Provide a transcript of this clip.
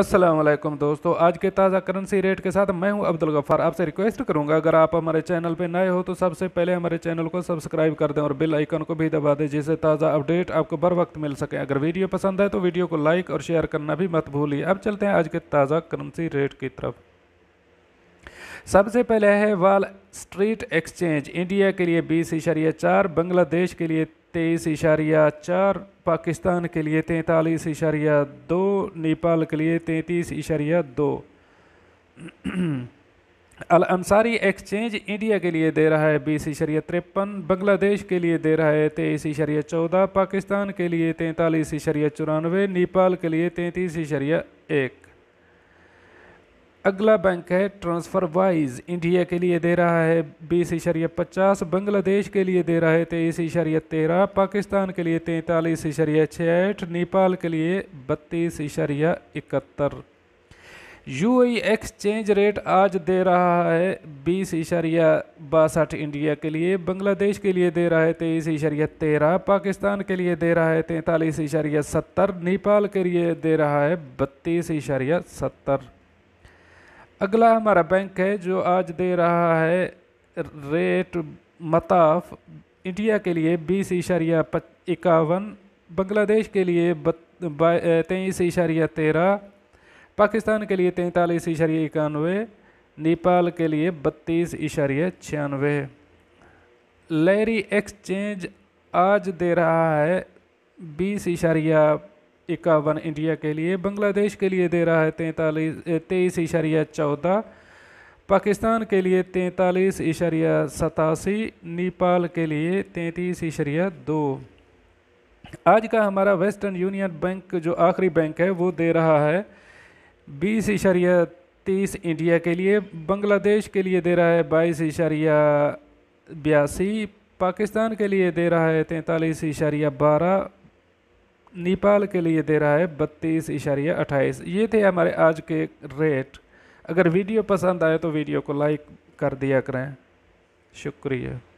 असलम दोस्तों आज के ताज़ा करेंसी रेट के साथ मैं हूं अब्दुल गफ़ार आपसे रिक्वेस्ट करूंगा अगर आप हमारे चैनल पर नए हो तो सबसे पहले हमारे चैनल को सब्सक्राइब कर दें और बेल आइकन को भी दबा दें जिससे ताज़ा अपडेट आपको बर वक्त मिल सके अगर वीडियो पसंद है तो वीडियो को लाइक और शेयर करना भी मत भूलिए अब चलते हैं आज के ताज़ा करेंसी रेट की तरफ सबसे पहले है वाल स्ट्रीट एक्सचेंज इंडिया के लिए बीस इशारिया चार बांग्लादेश के लिए तेईस इशारिया चार पाकिस्तान के लिए तैंतालीस इशारिया दो नेपाल के लिए तैंतीस इशारिया दो अल अंसारी एक्सचेंज इंडिया के लिए दे रहा है बीस इशरिया तिरपन बांग्लादेश के लिए दे रहा है तेईस इशरिया चौदह पाकिस्तान के लिए तैंतालीस इशरिया चौरानवे नेपाल के लिए तैंतीस इशारिया एक अगला बैंक है ट्रांसफ़र वाइज इंडिया के लिए दे रहा है बीस इशरिया पचास बांग्लादेश के लिए दे रहा है तेईस इशरिया तेरह पाकिस्तान के लिए तैंतालीस इशरिया छियाठ नेपाल के लिए बत्तीस इशरिया इकहत्तर यू एक्सचेंज रेट आज दे रहा है बीस इशारिया बासठ इंडिया के लिए बांग्लादेश के लिए दे रहा है तेईस इशारिया तेरह पाकिस्तान के लिए दे रहा है तैंतालीस इशारिया सत्तर नेपाल के लिए दे रहा है बत्तीस इशारिया सत्तर अगला हमारा बैंक है जो आज दे रहा है रेट मताफ इंडिया के लिए बीस इशारिया इक्यावन बांग्लादेश के लिए तेईस इशारिया तेरह पाकिस्तान के लिए तैंतालीस इशारिया इक्यानवे नेपाल के लिए बत्तीस इशारिया छियानवे लहरी एक्सचेंज आज दे रहा है बीस इशारिया इक्यावन इंडिया के लिए बांग्लादेश के लिए दे रहा है तैंतालीस तेईस इशारिया चौदह पाकिस्तान के लिए तैंतालीस इशारिया सतासी नेपाल के लिए तैंतीस इशारिया दो आज का हमारा वेस्टर्न यूनियन बैंक जो आखिरी बैंक है वो दे रहा है बीस इशारिया तीस इंडिया के लिए बांग्लादेश के लिए दे रहा है बाईस इशारिया बयासी पाकिस्तान के लिए दे रहा है तैंतालीस इशारिया बारह नेपाल के लिए दे रहा है बत्तीस इशारिया अट्ठाईस ये थे हमारे आज के रेट अगर वीडियो पसंद आए तो वीडियो को लाइक कर दिया करें शुक्रिया